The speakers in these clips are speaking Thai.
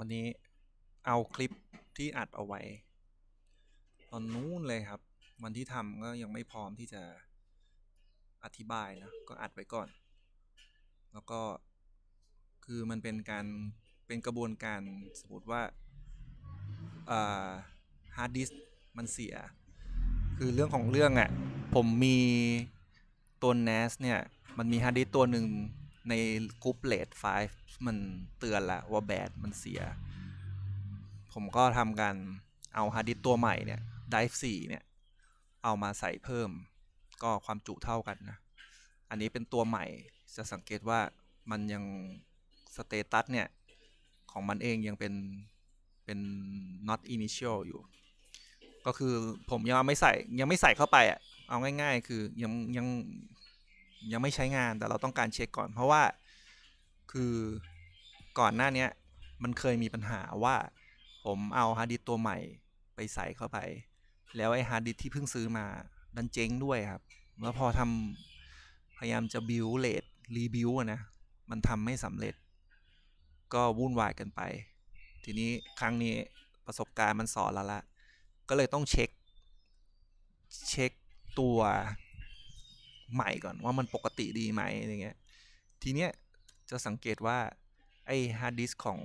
วันนี้เอาคลิปที่อัดเอาไว้ ตอนนู้นเลยครับ วันที่ทำก็ยังไม่พร้อมที่จะอธิบายนะก็อัดไว้ก่อน แล้วก็คือ มัน เป็นการเป็นกระบวนการสมมติว่าฮาร์ดดิสมันเสีย คือเรื่องของเรื่องอะ่ะผมมีตัว NAS เนี่ยมันมีฮาร์ดดิสตัวหนึ่งในกรุ๊ปเลดไฟมันเตือนละว่าแบตมันเสีย ผมก็ทำการเอาฮาร์ดดิสตัวใหม่เนี่ยดิฟสี่เนี่ย เอามาใส่เพิ่มก็ความจุเท่ากันนะ อันนี้เป็นตัวใหม่จะสังเกตว่ามันยังสเตตัสเนี่ย ของมันเองยังเป็นเป็น not initial อยู่ ก็คือผมยังไม่ใส่ยังไม่ใส่เข้าไปอ่ะเอาง่ายๆ คือ ยังยังยังไม่ใช้งานแต่เราต้องการเช็คก่อน เพราะว่าคือก่อนหน้านี้มันเคยมีปัญหาว่าผมเอาฮาร์ดดิสตัวใหม่ไปใส่เข้าไป แล้วไอ้ฮาร์ดดิสที่เพิ่งซื้อมา ดันเจ๊งด้วยครับแล้วพอทำพยายามจะบิวเลดรีบิวนะ มันทำไม่สำเร็จ ก็วุ่นวายกันไปทีนี้ครั้งนี้ประสบการณ์มันสอนแล้วละก็เลยต้องเช็คเช็คตัวใหม่ก่อนว่ามันปกติดีไหมอะไรเงี้ย ทีเนี้ยจะสังเกตว่า ไอฮาร์ดดิสของ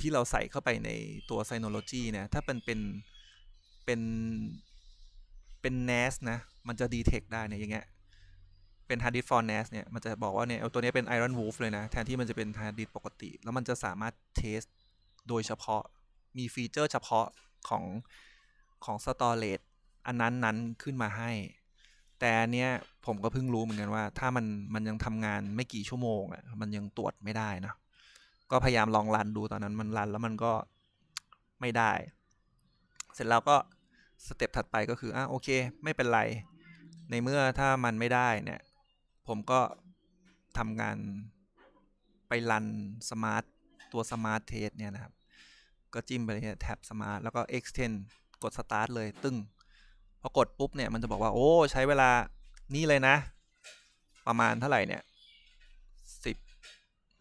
ที่เราใส่เข้าไปในตัวไซโนโลจีเนี่ยถ้าเป็นเป็น เป็น เป็นเนสนะ มันจะดีเทคได้ เนี่ยอย่างเงี้ย เป็นฮาร์ดดิสฟอร์เนสเนี่ยมันจะบอกว่าเนี่ยตัวนี้ เป็นไอรอนวูฟเลยนะ แทนที่มันจะเป็นฮาร์ดดิสปกติ แล้วมันจะสามารถเทสโดยเฉพาะมีฟีเจอร์เฉพาะของของสตอเรจอันนั้นนั้นขึ้นมาให้แต่อันเนี้ยผมก็เพิ่งรู้เหมือนกันว่า ถ้ามันมันยังทำงานไม่กี่ชั่วโมงอ่ะมันยังตรวจไม่ได้นะก็พยายามลองรันดูตอนนั้นมันรันแล้วมันก็ไม่ได้ เสร็จแล้วก็สเต็ปถัดไปก็คืออ่ะโอเคไม่เป็นไร ในเมื่อถ้ามันไม่ได้เนี่ยผมก็ทำงานไปรันสมาร์ตตัวสมาร์ตเทสเนี่ยนะครับ ก็จิ้มไปเลยแท็บสมาร์ตแล้วก็ extend กด start เลยตึ้งพอกดปุ๊บ เนี่ย มันจะบอกว่าโอ้ ใช้เวลานี่เลยนะ ประมาณเท่าไหร่ เนี่ยสิบ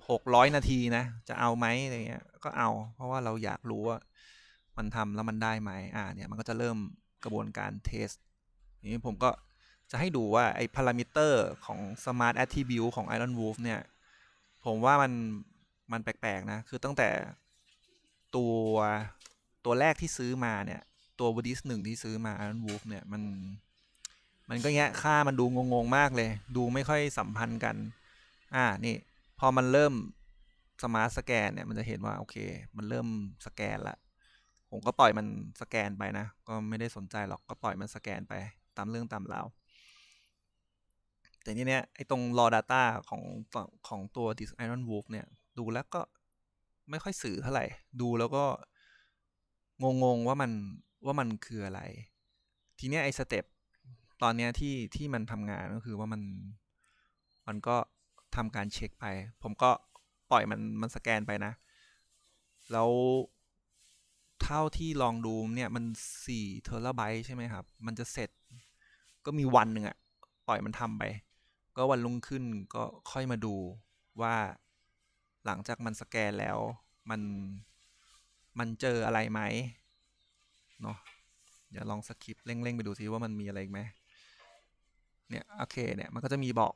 หกร้อยนาที นะ จะเอาไหมอะไรเงี้ยก็เอา เพราะว่าเราอยากรู้ ว่า มันทำแล้วมันได้ไหมอ่าเนี่ย มันก็จะเริ่มกระบวนการ เทสนี่ผมก็จะให้ดูว่า ไอ้พารามิเตอร์ของ Smart Attribute ของ Iron Wolf เนี่ย ผมว่ามันมันแปลกๆนะคือตั้งแต่ตัวตัวแรกที่ซื้อมาเนี่ยตัววดิสหนึ่งที่ซื้อมาอันวูฟเนี่ยมัน มันก็เงี้ย ค่ามันดูงงๆมากเลย ดูไม่ค่อยสัมพันธ์กัน อ่า นี่ พอมันเริ่มสมาร์ทสแกนเนี่ย มันจะเห็นว่า โอเค มันเริ่มสแกนละผมก็ปล่อยมันสแกนไปนะ ก็ไม่ได้สนใจหรอก ก็ปล่อยมันสแกนไปตามเรื่องตามราวแต่นี่เนี่ยไอ้ตรง raw data ของของตัวดิ i s iron wolf เนี่ย ดูแล้วก็ไม่ค่อยสื่อเท่าไหร่ดูแล้วก็งงๆว่ามันว่ามันคืออะไร ทีเนี้ยไอ้สเต็ปตอนเนี้ยที่ที่มันทำงานก็คือว่ามัน มันก็ทำการเช็คไป ผมก็ปล่อยมันมันสแกนไปนะ แล้ว เท่าที่ลองดูเนี่ย มันสี่เทอราไบต์ใช่ไหมครับ มันจะเสร็จ ก็มีวันหนึ่งอะปล่อยมันทำไป ก็วันลุงขึ้นก็ค่อยมาดูว่า หลังจากมันสแกนแล้วมัน มันเจออะไรไหมเนาะเดี๋ยวลองสคริปต์เร่ง ๆ ไปดูซิว่ามันมีอะไรอีกไหมเนี่ยโอเคเนี่ยมันก็จะมีบอก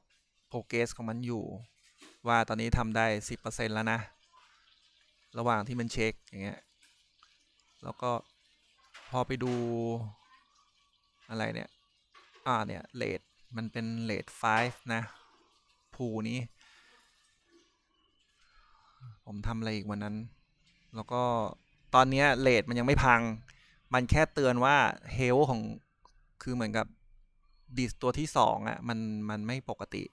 โปรเกรสของมันอยู่ ว่าตอนนี้ทำได้สิบเเปอร์ซต์แล้วนะ ระหว่างที่มันเช็คอย่างเงี้ยแล้วก็พอไปดูอะไรเนี่ยอ่าเนี่ยเลทมันเป็นเลท5นะภูนี้ ผมทำอะไรอีกวันนั้น แล้วก็ตอนนี้เลทมันยังไม่พังมันแค่เตือนว่าเฮลของคือเหมือนกับดิสตัวที่สองอ่ะมันมันไม่ปกติ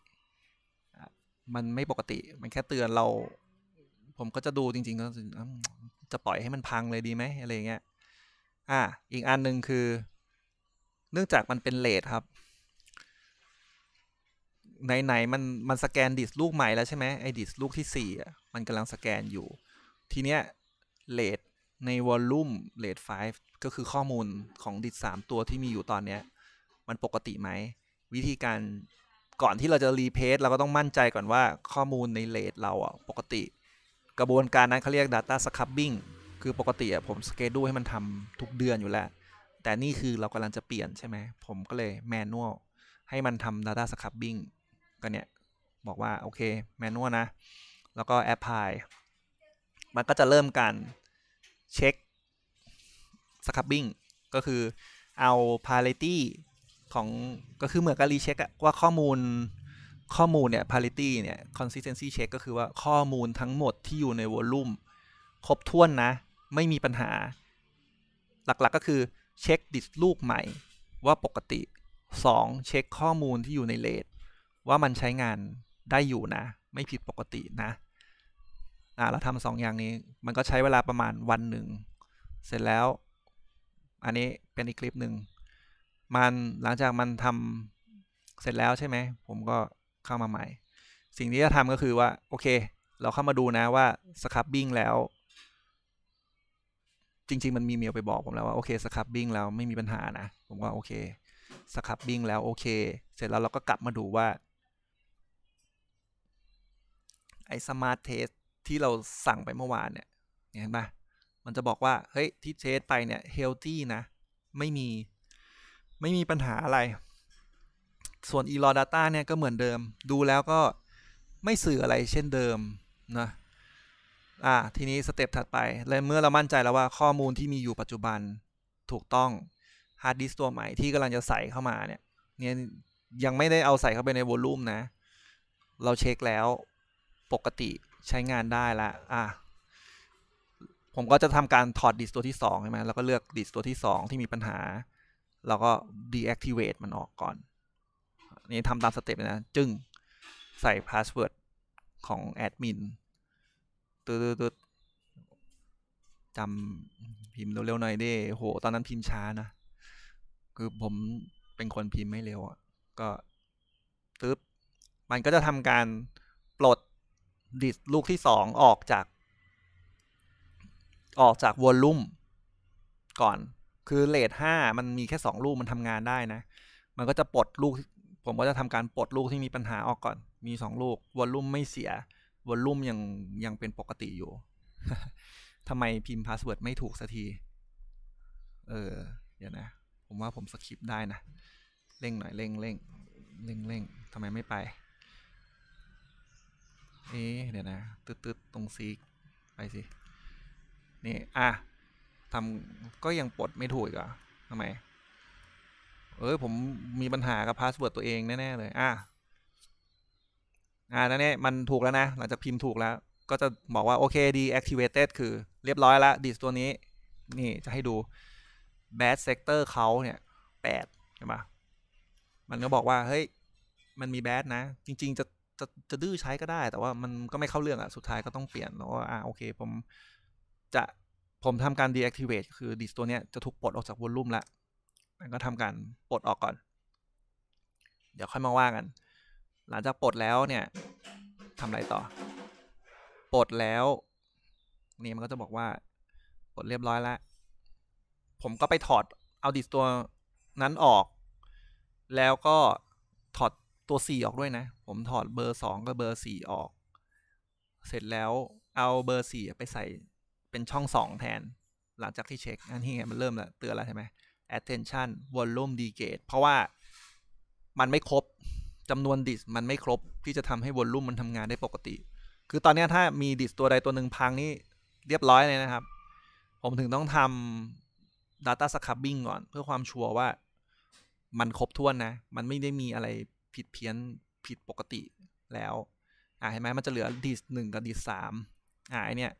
มันไม่ปกติมันแค่เตือนเราผมก็จะดูจริงๆก็จะปล่อยให้มันพังเลยดีไหมอะไรเงี้ยอ่ะอีกอันหนึ่งคือ เนื่องจากมันเป็นเลทครับ ไหนๆ มันมันสแกนดิสลูกใหม่แล้วใช่ไหมไอ้ดิสลูกที่สี่อ่ะมันกำลังสแกนอยู่ ทีเนี้ยเลทในวอลลุ่มเลท5ก็คือข้อมูลของดิดมตัวที่มีอยู่ตอนเนี้ยมันปกติไหม วิธีการก่อนที่เราจะรีเพสเราก็ต้องมั่นใจก่อนว่าข้อมูลในเลทเราอ่ะ ปกติ กระบวนการนั้นเขาเรียก Data Scrubbing คือปกติอ่ะผมสเกดูให้มันทำทุกเดือนอยู่แล้ว แต่นี่คือเรากำลังจะเปลี่ยนใช่ไหม ผมก็เลยแมนนวลให้มันทำ Data Scrubbing ก็เนี่ย บอกว่า โอเคแมนนวลนะ แล้วก็แอปพลายมันก็จะเริ่มการเช็คสครับบิ้งก็คือ เอาพาริตี้ของก็คือเหมือนกับรีเช็คว่าข้อมูลข้อมูล เนี่ยพาริตี้เนี่ยคอนสิสเทนซีเช็คก็คือว่าข้อมูลทั้งหมดที่อยู่ในวอลลุ่มครบถ้วนนะ ไม่มีปัญหา หลักๆก็คือเช็คดิสลูกใหม่ว่าปกติ 2. เช็คข้อมูลที่อยู่ในเลทว่ามันใช้งานได้อยู่นะ ไม่ผิดปกตินะอ่าเราทำสองอย่างนี้ มันก็ใช้เวลาประมาณวันหนึ่งเสร็จแล้ว อันนี้เป็นอีก คลิปหนึ่งมัน หลังจาก มันทำเสร็จแล้ว ใช่ไหม ผมก็เข้ามาใหม่ สิ่ง ที่จะทำก็คือว่า โอเค เราเข้ามาดูนะว่าสครับบิ้งแล้ว จริง ๆ มันมี เมลไปบอก ผม แล้ว ว่า โอเคสครับบิ้งแล้ว ไม่มี ปัญหา นะ ผมก็โอเคสครับบิ้งแล้วโอเค เสร็จแล้วเราก็กลับมาดูว่าไอ้สมาร์ทเทสที่เราสั่งไปเมื่อวานเนี่ย เห็นไหมมันจะบอกว่า เฮ้ย ที่เทสไปเนี่ยเฮลตี้นะ ไม่มี ไม่มีปัญหาอะไร ส่วน e l o data เนี่ยก็เหมือนเดิม ดูแล้วก็ไม่สื่ออะไรเช่นเดิมนะ อ่า ทีนี้สเต็ปถัดไป และเมื่อเรามั่นใจแล้วว่าข้อมูลที่มีอยู่ปัจจุบันถูกต้องฮาร์ดดิสตัวใหม่ที่กำลังจะใส่เข้ามาเนี่ย เนี่ยยังไม่ได้เอาใส่เข้าไปในวอลลุ่มนะ เราเช็คแล้วปกติใช้งานได้ละอ่ะ ผมก็จะทำการถอดดิสตัวที่2ใช่ไหมแล้วก็เลือกดิสตัวที่ 2 ที่มีปัญหา แล้วก็ deactivate มันออกก่อน นี่ทำตามสเต็ปนะ จึงใส่พาสเวิร์ดของแอดมินตืดจำพิมพ์เร็วๆหน่อยดิ โห ตอนนั้นพิมพ์ช้านะ คือผมเป็นคนพิมพ์ไม่เร็วก็ตืดมันก็จะทำการปลดดิสลูกที่สองออกจาก ออกจากวอลลุ่มก่อน คือเลทห้ามันมีแค่สองลูก มันทำงานได้นะ มันก็จะปลดลูก ผม ก็ จะทำการปลด ลูกที่มีปัญหาออกก่อน มีสองลูกวอลลุ่มไม่เสียวอลลุ่มยังยังเป็นปกติอยู่ทำไมพิมพ์พาสเวิร์ด ไม่ถูกสักที เออ เดี๋ยว นะ ผมว่าผมสคริปต์ได้นะเร่งหน่อยเร่งเร่งเร่งเร่งทำไมไม่ไปนี่เดี๋ยวนะตืดๆตรงซีกไป สิ นี่ อ่ะทำก็ยังปลดไม่ถูกอ่ะทำไม เอ้ย ผมมีปัญหากับพาสเวิร์ดตัวเอง แน่ ๆ เลย อ่ะ อ่ะนั่นเนี่ย มันถูกแล้วนะ หลังจาก พิมพ์ถูกแล้ว ก็จะบอกว่า โอเคแอ a c t i v a t e d คือเรียบร้อยแล้วดิสตัวนี้ นี่จะให้ดู bad sector เขาเนี่ยแปดใช่ปะมมันก็บอกว่าเฮ้ยมันมีแบดนะ จริง ๆจะจะจะดื้อใช้ก็ได้ แต่ว่ามันก็ไม่เข้าเรื่องอะสุดท้าย ก็ ต้องเปลี่ยนแล้วว่าอ่าโอเค ผม จะผมทำการ deactivate คือ ดิสตัวเนี้ย จะ ถูก ปลด ออกจากวอลลุ่มละมัน ก็ทำการ ปลด ออกก่อน เดี๋ยวค่อยมาว่ากัน หลัง จาก ปลด แล้วเนี่ยทำอะไร ต่อ ปลด แล้วนี่มันก็จะบอกว่า ปลดเรียบร้อยแล้ว ผมก็ไปถอดเอาดิสตัวนั้นออก แล้วก็ถอดตัว4ออกด้วย นะ ผมถอดเบอร์ 2กับเบอร์ 4 ออก เสร็จแล้วเอา เบอร์ 4 ไปใส่เป็นช่อง 2 แทน หลังจากที่เช็ค อันนี้ไงมันเริ่มแล้วเตือนแล้วใช่ไหม attention volume decay เพราะว่ามันไม่ครบจำนวนดิส มันไม่ครบที่จะทำให้วอลลุ่มมันทำงานได้ปกติ คือตอนนี้ถ้ามีดิส ตัวใดตัวหนึ่งพังนี่เรียบร้อยเลยนะครับ ผมถึงต้องทำ data scrubbing ก่อน เพื่อความชัวร์ว่ามันครบถ้วนนะ มันไม่ได้มีอะไรผิดเพี้ยนผิดปกติแล้วอ่าเห็นไหมมันจะเหลือดิสหนึ่งกับดิสสามอ่าไอเนี่ย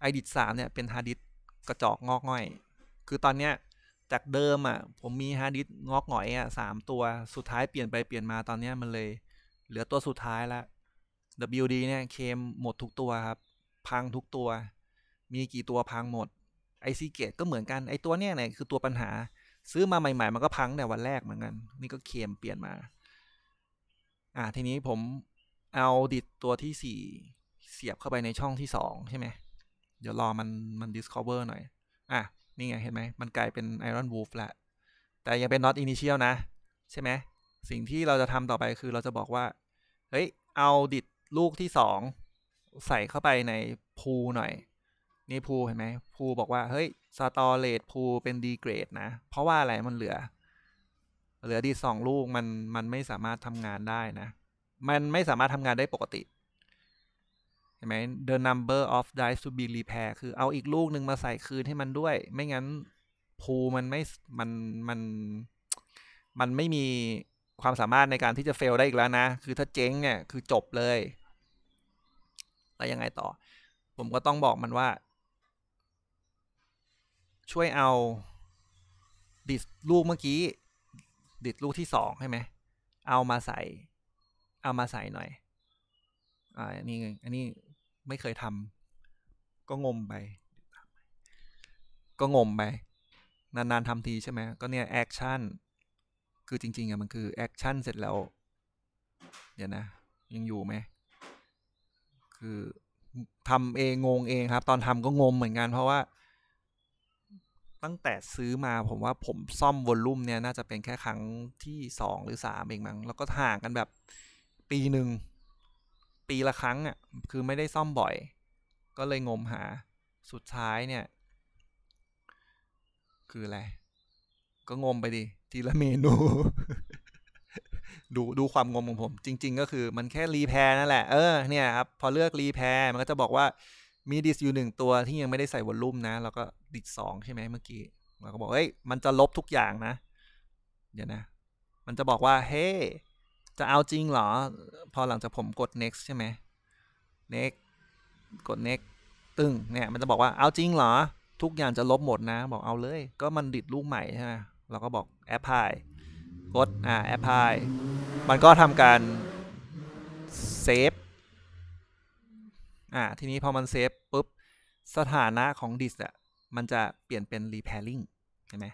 ไอดิสสามเนี่ยเป็นฮาร์ดดิสกระจอกงอกง่อยคือตอนเนี้ยจากเดิมอ่ะผมมีฮาร์ดดิสงอกหน่อยอ่ะสามตัวสุดท้ายเปลี่ยนไปเปลี่ยนมาตอนเนี้ยมันเลยเหลือตัวสุดท้ายละ WD เนี่ยเคมหมดทุกตัวครับพังทุกตัว มีกี่ตัวพังหมดไอซีเกตก็เหมือนกันไอตัวเนี้ยเนี่ยคือตัวปัญหา ซื้อมาใหม่ๆมันก็พังแต่วันแรกเหมือนกันนี่ก็เคมเปลี่ยนมาอ่าทีนี้ผม เอา ดิดตัวที่สี่เสียบเข้าไปในช่องที่สองใช่ไหม เดี๋ยวรอมันมันดิสคอเวอร์หน่อย อ่ะ นี่ ไง เห็นไหมมันกลาย เป็นไรอนวูฟแหละแต่ ยัง เป็นนอตอินิเชียลนะ ใช่ไหมสิ่งที่เราจะทำต่อไปคือเราจะบอกว่าเฮ้ยเอา ดิดลูกที่สองใส่เข้าไปใน พูหน่อย นี่พูเห็นไหมพูบอกว่า เฮ้ยสตอเลตพูเป็นดีเกรดนะ เพราะว่าอะไรมันเหลือเหลือดีสองลูกมันมันไม่สามารถทำงานได้นะ มันไม่สามารถทำงานได้ปกติเห็นไหม the number of dice to be repaired คือเอาอีกลูกหนึ่งมาใส่คืนให้มันด้วย ไม่งั้นพูมันไม่มันมันมันไม่มีความสามารถในการที่จะเฟลได้อีกแล้วนะ คือถ้าเจ๊งเนี่ยคือจบเลย แล้วยังไงต่อ ผมก็ต้องบอกมันว่า ช่วยเอาดิสลูกเมื่อกี้ดิดลูกที่สองใช่ไหม เอามาใส่ เอามาใส่หน่อย อ่าอันนี้อันนี้ไม่เคยทำก็งมไป ก็งมไป นานๆทำทีใช่ไหม ก็เนี่ย แอคชั่น คือจริงๆอะมันคือ แอคชั่นเสร็จแล้ว เดี๋ยวนะ ยังอยู่ไหม คือทำเอง งง เองครับ ตอนทำก็งมเหมือนกัน เพราะว่าตั้งแต่ซื้อมาผมว่าผมซ่อมวอลลุ่มเนี่ย น่าจะเป็นแค่ครั้งที่สองหรือสามเองมั้งแล้วก็ห่างกันแบบปีหนึ่ง ปีละครั้งอะ่ะคือไม่ได้ซ่อมบ่อยก็เลยงมหา สุดท้ายเนี่ย คืออะไรก็งมไปดิ ทีละเมนู ดูดูความงมของผม จริงๆ ก็คือมันแค่รีแพร์นั่นแหละเออเนี่ยครับพอเลือกรีแพร์มันก็จะบอกว่ามีดิสอยู่หนึ่งตัวที่ยังไม่ได้ใส่วอลลุ่มนะ แล้วก็ ดิสสองใช่ไหมเมื่อกี้เราก็บอกเฮ้ยมันจะลบทุกอย่างนะ เดี๋ยวนะ มันจะบอกว่าเฮ้ hey, จะเอาจริงเหรอ พอหลังจากผมกด next ใช่ไหม next กด next ตึงเนี่ย มันจะบอกว่า เอาจริงเหรอทุกอย่างจะลบหมดนะ บอกเอาเลย ก็มันดิดลูกใหม่ ใช่ไหมเราก็บอก apply กดอ่า apply มันก็ทำการ save อ่าทีนี้พอมันเซฟปุ๊บ สถานะของดิสอะมันจะเปลี่ยนเป็น repairing เห็นไหม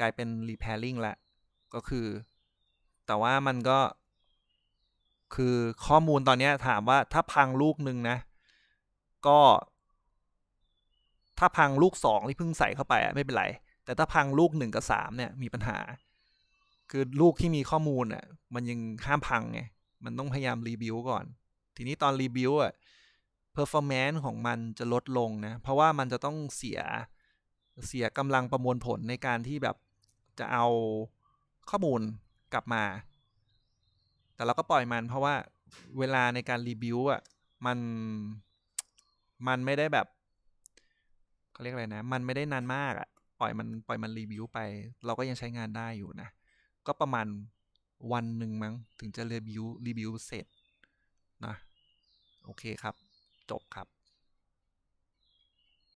กลายเป็น repairing ละ ก็คือ แต่ว่ามันก็คือข้อมูลตอนนี้ถามว่าถ้าพังลูกหนึ่งนะ ก็ ถ้าพังลูกสองที่เพิ่งใส่เข้าไปอะไม่เป็นไร แต่ถ้าพังลูกหนึ่งกับสามเนี่ย มีปัญหา คือลูกที่มีข้อมูลอะมันยังห้ามพังไงมันต้องพยายามรีบิวก่อน ทีนี้ตอนรีบิวอะพอร์ฟอร์แมนซ์ของมันจะลดลง นะ เพราะว่ามันจะต้องเสียเสียกำลังประมวลผลในการที่แบบจะเอาข้อมูลกลับมา แต่ เราก็ปล่อยมัน เพราะว่าเวลาในการรีบิวอ่ะมัน มันไม่ได้แบบเขาเรียก อะไร นะ มันไม่ได้นานมากอ่ะปล่อยมันปล่อยมันรีบิวไป เราก็ยังใช้งานได้อยู่นะ ก็ประมาณวันหนึ่งมั้งถึงจะรีบิวรีบิวเสร็จนะโอเคครับจบครับ